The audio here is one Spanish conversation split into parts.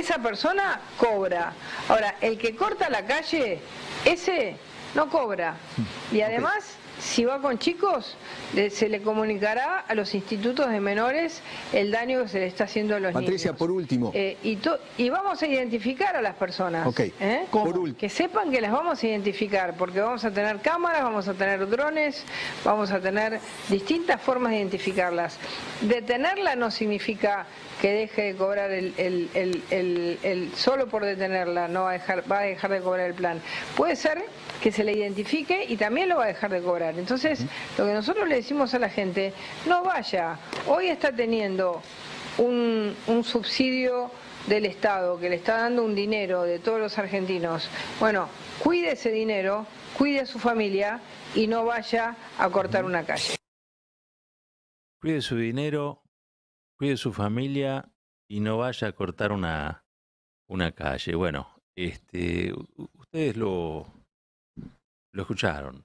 esa persona cobra. Ahora, el que corta la calle, ese no cobra. Y además si va con chicos, se le comunicará a los institutos de menores el daño que se le está haciendo a los niños. Patricia, por último. Eh, y, vamos a identificar a las personas. Ok. ¿eh? que sepan que las vamos a identificar, porque vamos a tener cámaras, vamos a tener drones, vamos a tener distintas formas de identificarlas. Detenerla no significa que deje de cobrar el, solo por detenerla, no va a dejar, va a dejar de cobrar el plan. Puede ser que se le identifique y también lo va a dejar de cobrar. Entonces, lo que nosotros le decimos a la gente, no vaya, hoy está teniendo un, un subsidio del Estado que le está dando un dinero de todos los argentinos. Bueno, cuide ese dinero, cuide a su familia y no vaya a cortar una calle. Cuide su dinero, cuide su familia y no vaya a cortar una, una calle. Bueno, este, ustedes lo, lo escucharon.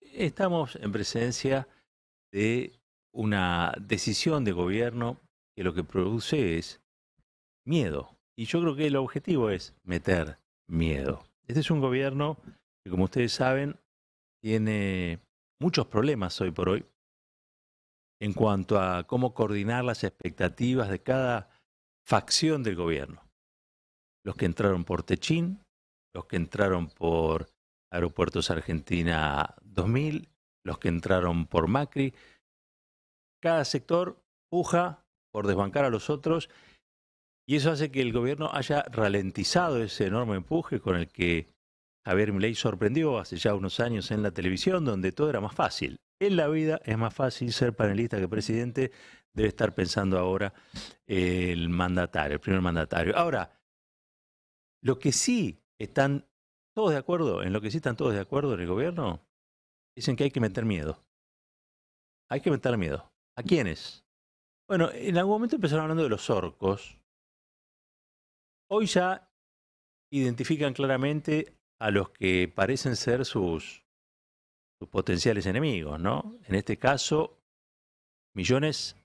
Estamos en presencia de una decisión de gobierno que lo que produce es miedo. Y yo creo que el objetivo es meter miedo. Este es un gobierno que, como ustedes saben, tiene muchos problemas hoy por hoy en cuanto a cómo coordinar las expectativas de cada facción del gobierno. Los que entraron por Techín, los que entraron por Aeropuertos Argentina 2000, los que entraron por Macri. Cada sector puja por desbancar a los otros y eso hace que el gobierno haya ralentizado ese enorme empuje con el que Javier Milei sorprendió hace ya unos años en la televisión, donde todo era más fácil. En la vida es más fácil ser panelista que presidente, debe estar pensando ahora el mandatario, el primer mandatario. Ahora, lo que sí están todos de acuerdo, en lo que sí están todos de acuerdo en el gobierno, dicen que hay que meter miedo. Hay que meter miedo. ¿A mm. quiénes? Bueno, en algún momento empezaron hablando de los orcos. Hoy ya identifican claramente a los que parecen ser sus, sus potenciales enemigos, ¿no? En este caso, millones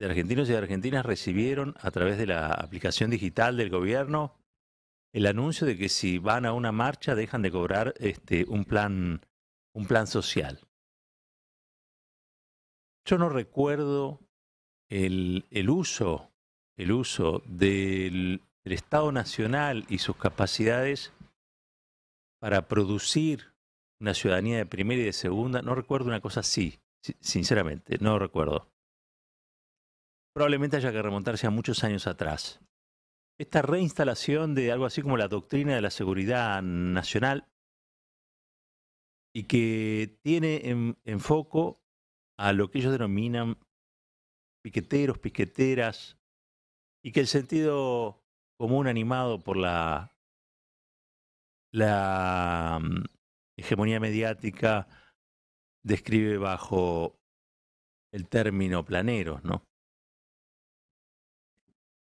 de argentinos y de argentinas recibieron a través de la aplicación digital del gobierno el anuncio de que si van a una marcha dejan de cobrar este, un, plan, un plan social. Yo no recuerdo el, uso, el uso del, del Estado Nacional y sus capacidades para producir una ciudadanía de primera y de segunda. No recuerdo una cosa así, sinceramente, no recuerdo. Probablemente haya que remontarse a muchos años atrás. Esta reinstalación de algo así como la doctrina de la seguridad nacional y que tiene en, foco a lo que ellos denominan piqueteros, piqueteras, y que el sentido común animado por la, la mm, hegemonía mediática describe bajo el término planeros, ¿no?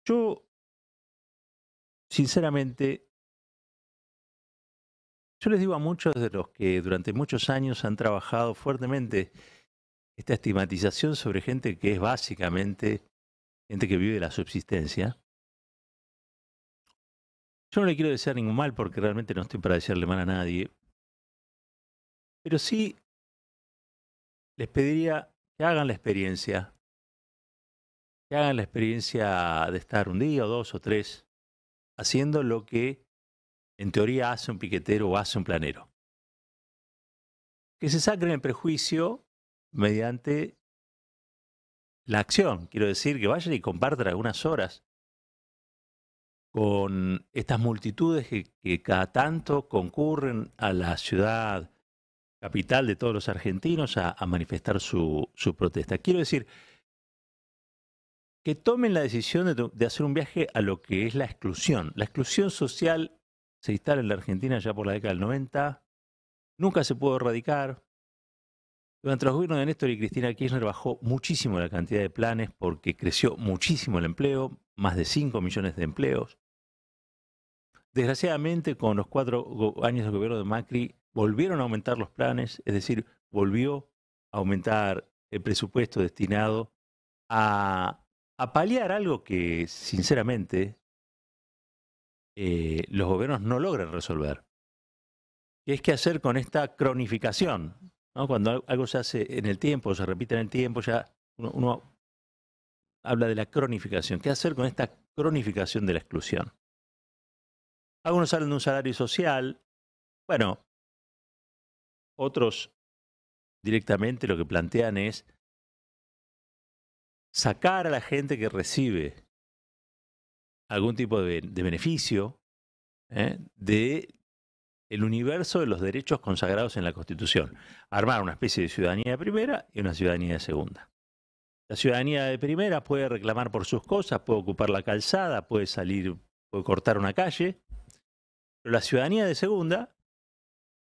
Yo sinceramente, yo les digo a muchos de los que durante muchos años han trabajado fuertemente esta estigmatización sobre gente que es básicamente gente que vive la subsistencia. Yo no le quiero decir ningún mal porque realmente no estoy para decirle mal a nadie. Pero sí les pediría que hagan la experiencia. Que hagan la experiencia de estar un día o dos o tres haciendo lo que en teoría hace un piquetero o hace un planero. Que se sacren el prejuicio mediante la acción. Quiero decir, que vayan y compartan algunas horas con estas multitudes que, cada tanto concurren a la ciudad capital de todos los argentinos a, manifestar su protesta. Quiero decir, que tomen la decisión de, hacer un viaje a lo que es la exclusión. La exclusión social se instala en la Argentina ya por la década del 90, nunca se pudo erradicar. Durante los gobiernos de Néstor y Cristina Kirchner bajó muchísimo la cantidad de planes porque creció muchísimo el empleo, más de 5 millones de empleos. Desgraciadamente, con los cuatro años del gobierno de Macri, volvieron a aumentar los planes, es decir, volvió a aumentar el presupuesto destinado a a paliar algo que, sinceramente, eh, los gobiernos no logran resolver. ¿Qué es qué hacer con esta cronificación? Cuando algo se hace en el tiempo, se repite en el tiempo, ya uno, uno habla de la cronificación. ¿Qué hacer con esta cronificación de la exclusión? Algunos hablan de un salario social. Bueno, otros directamente lo que plantean es sacar a la gente que recibe algún tipo de, beneficio del ¿eh? de el universo de los derechos consagrados en la Constitución. Armar una especie de ciudadanía de primera y una ciudadanía de segunda. La ciudadanía de primera puede reclamar por sus cosas, puede ocupar la calzada, puede salir, puede cortar una calle. Pero la ciudadanía de segunda,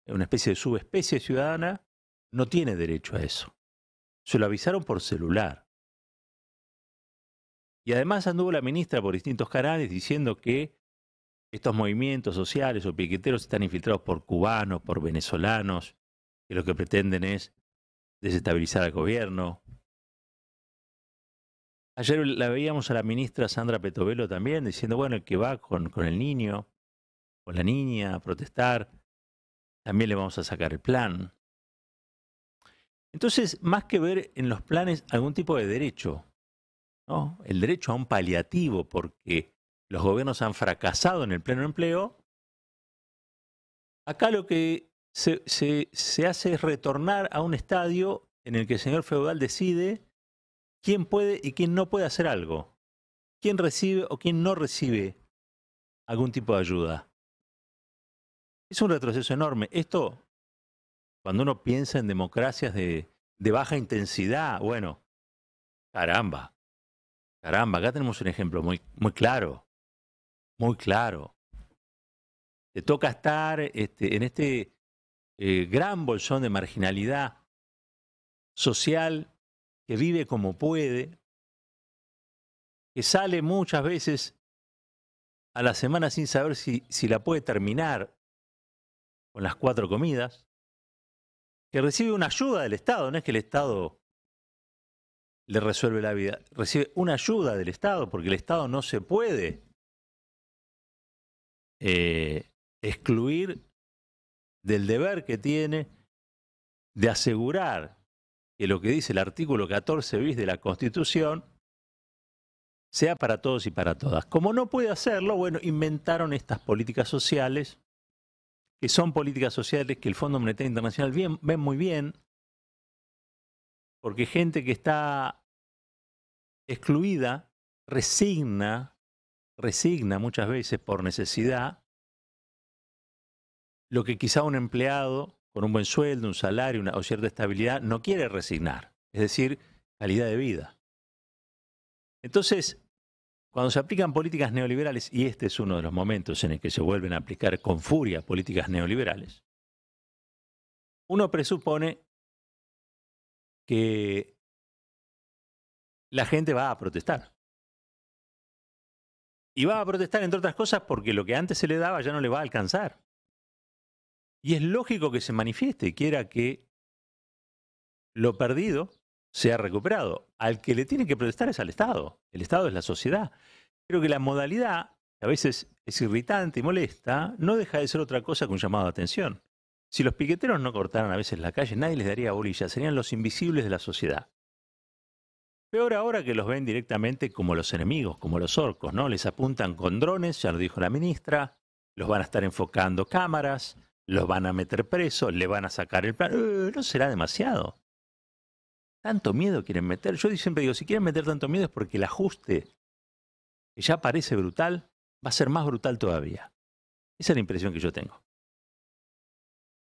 una especie de subespecie ciudadana, no tiene derecho a eso. Se lo avisaron por celular. Y además anduvo la ministra por distintos canales diciendo que estos movimientos sociales o piqueteros están infiltrados por cubanos, por venezolanos, que lo que pretenden es desestabilizar al gobierno. Ayer la veíamos a la ministra Sandra Petovelo también diciendo, bueno, el que va con, con el niño, con la niña a protestar, también le vamos a sacar el plan. Entonces, más que ver en los planes algún tipo de derecho, el derecho a un paliativo, porque los gobiernos han fracasado en el pleno empleo, acá lo que se, hace es retornar a un estadio en el que el señor feudal decide quién puede y quién no puede hacer algo, quién recibe o quién no recibe algún tipo de ayuda. Es un retroceso enorme. Esto, cuando uno piensa en democracias de baja intensidad, bueno, caramba, Caramba, acá tenemos un ejemplo muy, muy claro, muy claro. Te toca estar este, en este eh, gran bolsón de marginalidad social que vive como puede, que sale muchas veces a la semana sin saber si, si la puede terminar con las cuatro comidas, que recibe una ayuda del Estado, no es que el Estado le resuelve la vida. Recibe una ayuda del Estado, porque el Estado no se puede eh, excluir del deber que tiene de asegurar que lo que dice el artículo 14 bis de la Constitución sea para todos y para todas. Como no puede hacerlo, bueno, inventaron estas políticas sociales, que son políticas sociales que el Fondo Monetario Internacional bien, ven muy bien, porque gente que está excluida resigna, resigna muchas veces por necesidad, lo que quizá un empleado con un buen sueldo, un salario una, o cierta estabilidad no quiere resignar, es decir, calidad de vida. Entonces, cuando se aplican políticas neoliberales, y este es uno de los momentos en el que se vuelven a aplicar con furia políticas neoliberales, uno presupone que la gente va a protestar. Y va a protestar, entre otras cosas, porque lo que antes se le daba ya no le va a alcanzar. Y es lógico que se manifieste y quiera que lo perdido sea recuperado. Al que le tiene que protestar es al Estado. El Estado es la sociedad. Creo que la modalidad, que a veces es irritante y molesta, no deja de ser otra cosa que un llamado de atención. Si los piqueteros no cortaran a veces la calle, nadie les daría bolilla, serían los invisibles de la sociedad. Peor ahora que los ven directamente como los enemigos, como los orcos, ¿no? Les apuntan con drones, ya lo dijo la ministra, los van a estar enfocando cámaras, los van a meter presos, le van a sacar el plan. Uh, no será demasiado. Tanto miedo quieren meter. Yo siempre digo, si quieren meter tanto miedo es porque el ajuste, que ya parece brutal, va a ser más brutal todavía. Esa es la impresión que yo tengo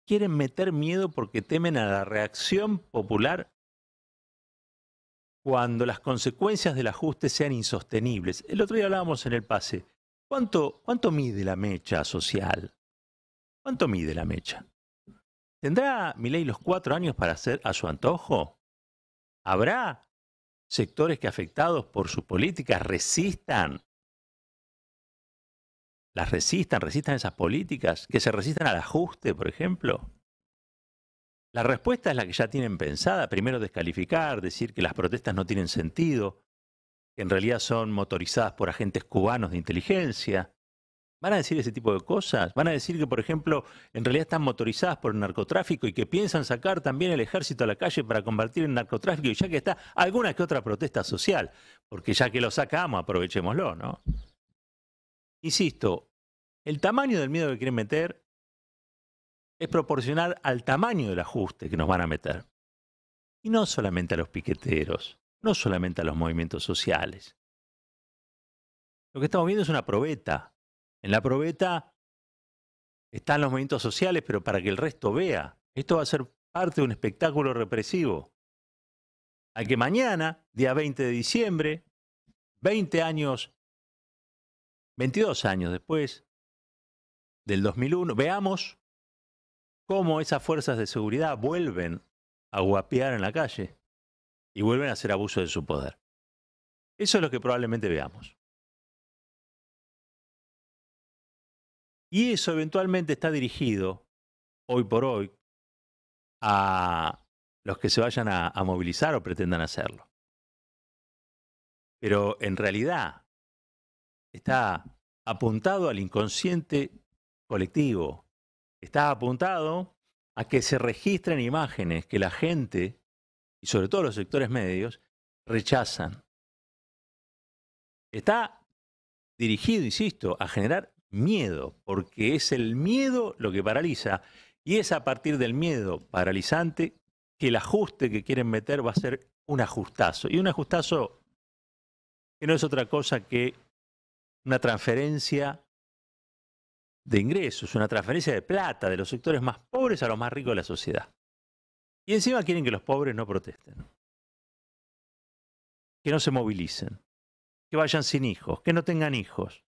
quieren meter miedo porque temen a la reacción popular cuando las consecuencias del ajuste sean insostenibles. El otro día hablábamos en el pase. ¿Cuánto, cuánto mide la mecha social? ¿Cuánto mide la mecha? ¿Tendrá Milei los cuatro años para hacer a su antojo? ¿Habrá sectores que afectados por sus políticas resistan las resistan, resistan esas políticas, que se resistan al ajuste, por ejemplo. La respuesta es la que ya tienen pensada, primero descalificar, decir que las protestas no tienen sentido, que en realidad son motorizadas por agentes cubanos de inteligencia. ¿Van a decir ese tipo de cosas? ¿Van a decir que, por ejemplo, en realidad están motorizadas por el narcotráfico y que piensan sacar también el ejército a la calle para combatir el narcotráfico y ya que está alguna que otra protesta social? Porque ya que lo sacamos, aprovechémoslo, ¿no? Insisto, el tamaño del miedo que quieren meter es proporcional al tamaño del ajuste que nos van a meter. Y no solamente a los piqueteros, no solamente a los movimientos sociales. Lo que estamos viendo es una probeta. En la probeta están los movimientos sociales, pero para que el resto vea, esto va a ser parte de un espectáculo represivo. Al que mañana, día 20 de diciembre, 20 años 22 años después del 2001, veamos cómo esas fuerzas de seguridad vuelven a guapear en la calle y vuelven a hacer abuso de su poder. Eso es lo que probablemente veamos. Y eso eventualmente está dirigido, hoy por hoy, a los que se vayan a, a movilizar o pretendan hacerlo. Pero en realidad, está apuntado al inconsciente colectivo, está apuntado a que se registren imágenes que la gente, y sobre todo los sectores medios, rechazan. Está dirigido, insisto, a generar miedo, porque es el miedo lo que paraliza, y es a partir del miedo paralizante que el ajuste que quieren meter va a ser un ajustazo, y un ajustazo que no es otra cosa que una transferencia de ingresos, una transferencia de plata de los sectores más pobres a los más ricos de la sociedad. Y encima quieren que los pobres no protesten, que no se movilicen, que vayan sin hijos, que no tengan hijos,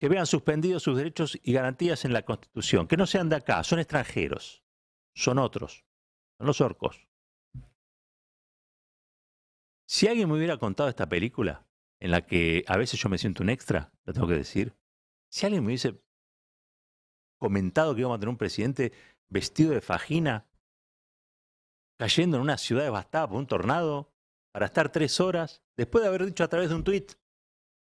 que vean suspendidos sus derechos y garantías en la Constitución, que no sean de acá, son extranjeros, son otros, son los orcos. Si alguien me hubiera contado esta película, en la que a veces yo me siento un extra, lo tengo que decir. Si alguien me hubiese comentado que íbamos a tener un presidente vestido de fajina, cayendo en una ciudad devastada por un tornado, para estar tres horas, después de haber dicho a través de un tuit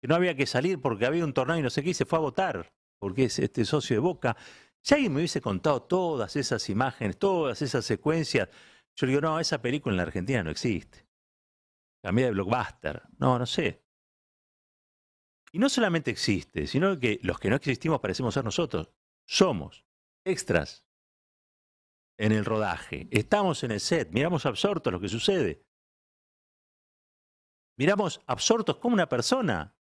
que no había que salir porque había un tornado y no sé qué, se fue a votar, porque es este socio de Boca. Si alguien me hubiese contado todas esas imágenes, todas esas secuencias, yo le digo, no, esa película en la Argentina no existe. Cambié de blockbuster. No, no sé. Y no solamente existe, sino que los que no existimos parecemos ser nosotros. Somos extras en el rodaje. Estamos en el set, miramos absortos lo que sucede. Miramos absortos como una persona.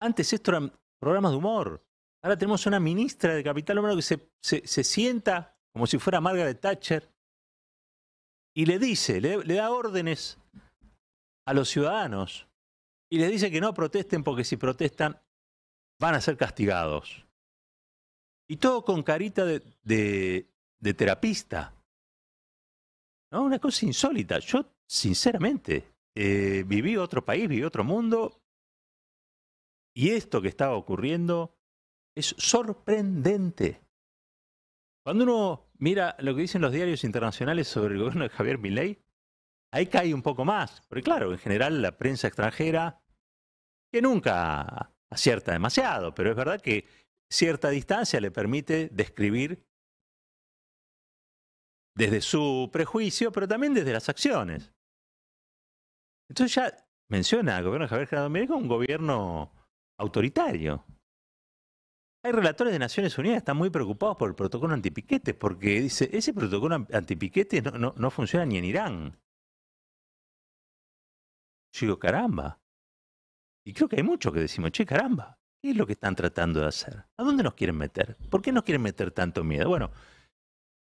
Antes esto eran programas de humor. Ahora tenemos una ministra de Capital Humano que se, se, sienta como si fuera Margaret Thatcher y le dice, le da órdenes a los ciudadanos y les dice que no protesten porque si protestan van a ser castigados. Y todo con carita de, terapista. ¿No? Una cosa insólita. Yo, sinceramente, eh, viví otro país, viví otro mundo, y esto que estaba ocurriendo es sorprendente. Cuando uno mira lo que dicen los diarios internacionales sobre el gobierno de Javier Milei, ahí cae un poco más. Porque claro, en general la prensa extranjera que nunca acierta demasiado, pero es verdad que cierta distancia le permite describir desde su prejuicio, pero también desde las acciones. Entonces ya menciona al gobierno de Javier Gerardo un gobierno autoritario. Hay relatores de Naciones Unidas que están muy preocupados por el protocolo antipiquete, porque dice, ese protocolo antipiquete no, no, no funciona ni en Irán. Yo caramba. Y creo que hay mucho que decimos, che, caramba, ¿qué es lo que están tratando de hacer? ¿A dónde nos quieren meter? ¿Por qué nos quieren meter tanto miedo? Bueno,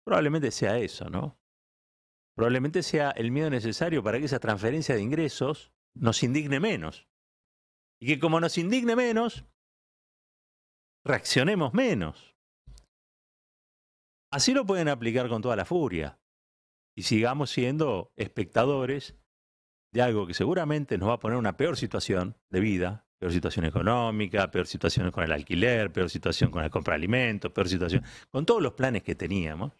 probablemente sea eso, ¿no? Probablemente sea el miedo necesario para que esa transferencia de ingresos nos indigne menos. Y que como nos indigne menos, reaccionemos menos. Así lo pueden aplicar con toda la furia. Y sigamos siendo espectadores de algo que seguramente nos va a poner una peor situación de vida, peor situación económica, peor situación con el alquiler, peor situación con la compra de alimentos, peor situación, con todos los planes que teníamos.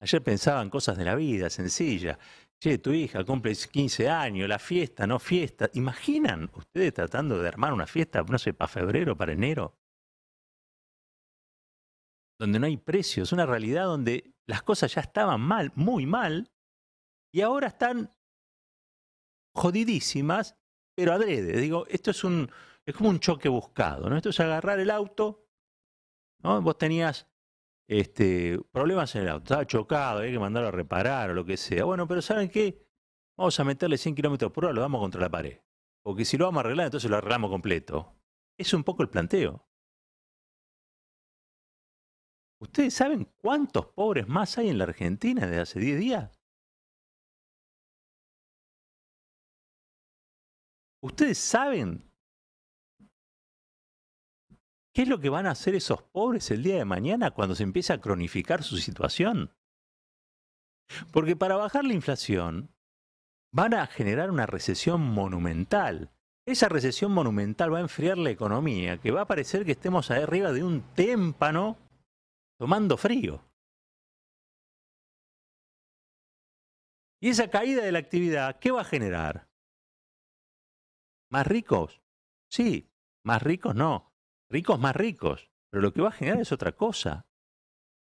Ayer pensaban cosas de la vida, sencilla. Che, tu hija cumple 15 años, la fiesta, no fiesta. ¿Imaginan ustedes tratando de armar una fiesta, no sé, para febrero, para enero? Donde no hay precios, una realidad donde las cosas ya estaban mal, muy mal, y ahora están jodidísimas, pero adrede. Digo, esto es un es como un choque buscado, ¿no? Esto es agarrar el auto, ¿no? Vos tenías este, problemas en el auto, estaba chocado, hay que mandarlo a reparar o lo que sea. Bueno, pero ¿saben qué? Vamos a meterle 100 kilómetros por hora, lo damos contra la pared. Porque si lo vamos a arreglar, entonces lo arreglamos completo. Es un poco el planteo. ¿Ustedes saben cuántos pobres más hay en la Argentina desde hace 10 días? ¿Ustedes saben qué es lo que van a hacer esos pobres el día de mañana cuando se empiece a cronificar su situación? Porque para bajar la inflación van a generar una recesión monumental. Esa recesión monumental va a enfriar la economía, que va a parecer que estemos ahí arriba de un témpano tomando frío. Y esa caída de la actividad, ¿qué va a generar? ¿Más ricos? Sí, más ricos no. Ricos más ricos. Pero lo que va a generar es otra cosa.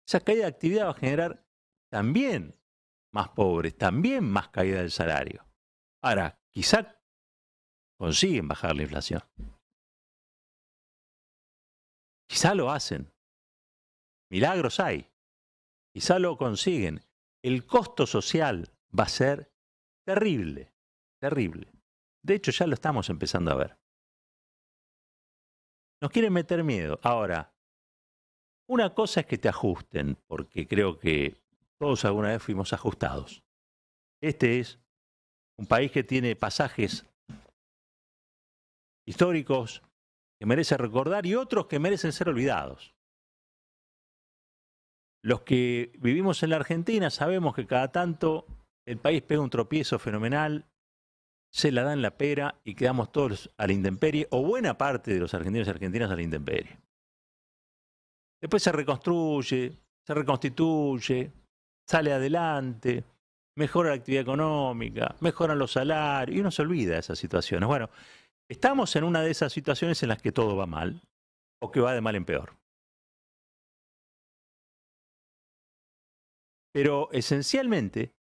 Esa caída de actividad va a generar también más pobres, también más caída del salario. Ahora, quizá consiguen bajar la inflación. Quizá lo hacen. Milagros hay. Quizá lo consiguen. El costo social va a ser terrible, terrible. De hecho, ya lo estamos empezando a ver. Nos quieren meter miedo. Ahora, una cosa es que te ajusten, porque creo que todos alguna vez fuimos ajustados. Este es un país que tiene pasajes históricos que merece recordar y otros que merecen ser olvidados. Los que vivimos en la Argentina sabemos que cada tanto el país pega un tropiezo fenomenal se la dan la pera y quedamos todos a la intemperie, o buena parte de los argentinos y argentinas a la intemperie. Después se reconstruye, se reconstituye, sale adelante, mejora la actividad económica, mejoran los salarios, y uno se olvida de esas situaciones. Bueno, estamos en una de esas situaciones en las que todo va mal, o que va de mal en peor. Pero esencialmente,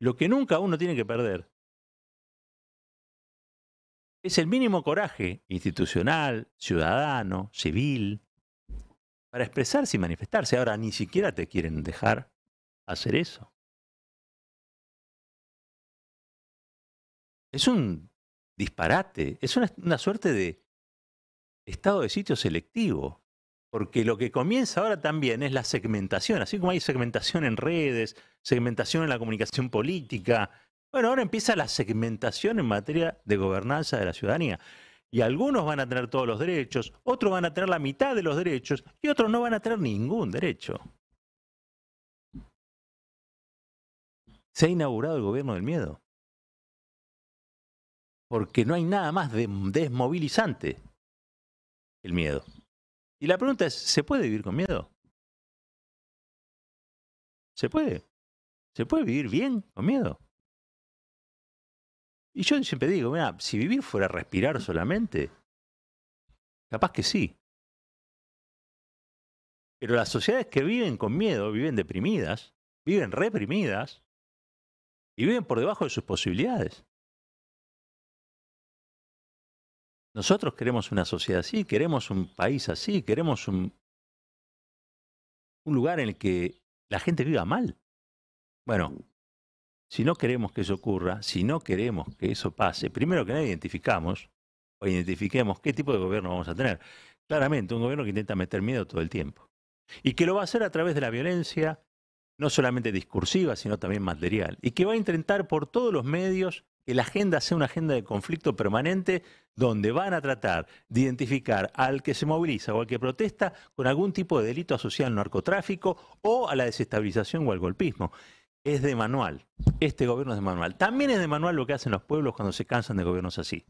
lo que nunca uno tiene que perder es el mínimo coraje institucional, ciudadano, civil, para expresarse y manifestarse. Ahora ni siquiera te quieren dejar hacer eso. Es un disparate, es una, suerte de estado de sitio selectivo. Porque lo que comienza ahora también es la segmentación, así como hay segmentación en redes, segmentación en la comunicación política, bueno, ahora empieza la segmentación en materia de gobernanza de la ciudadanía. Y algunos van a tener todos los derechos, otros van a tener la mitad de los derechos y otros no van a tener ningún derecho. Se ha inaugurado el gobierno del miedo. Porque no hay nada más desmovilizante desmovilizante el miedo. Y la pregunta es, ¿se puede vivir con miedo? ¿Se puede? ¿Se puede vivir bien con miedo? Y yo siempre digo, mira, si vivir fuera respirar solamente, capaz que sí. Pero las sociedades que viven con miedo, viven deprimidas, viven reprimidas y viven por debajo de sus posibilidades. Nosotros queremos una sociedad así, queremos un país así, queremos un, un lugar en el que la gente viva mal. Bueno, si no queremos que eso ocurra, si no queremos que eso pase, primero que nada identificamos o identifiquemos qué tipo de gobierno vamos a tener. Claramente, un gobierno que intenta meter miedo todo el tiempo. Y que lo va a hacer a través de la violencia, no solamente discursiva, sino también material. Y que va a intentar por todos los medios que la agenda sea una agenda de conflicto permanente donde van a tratar de identificar al que se moviliza o al que protesta con algún tipo de delito asociado al narcotráfico o a la desestabilización o al golpismo es de manual. Este gobierno es de manual. También es de manual lo que hacen los pueblos cuando se cansan de gobiernos así.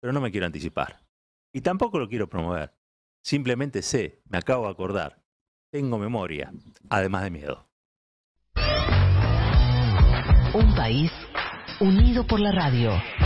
Pero no me quiero anticipar. Y tampoco lo quiero promover. Simplemente sé, me acabo de acordar. Tengo memoria, además de miedo. Un país unido por la radio.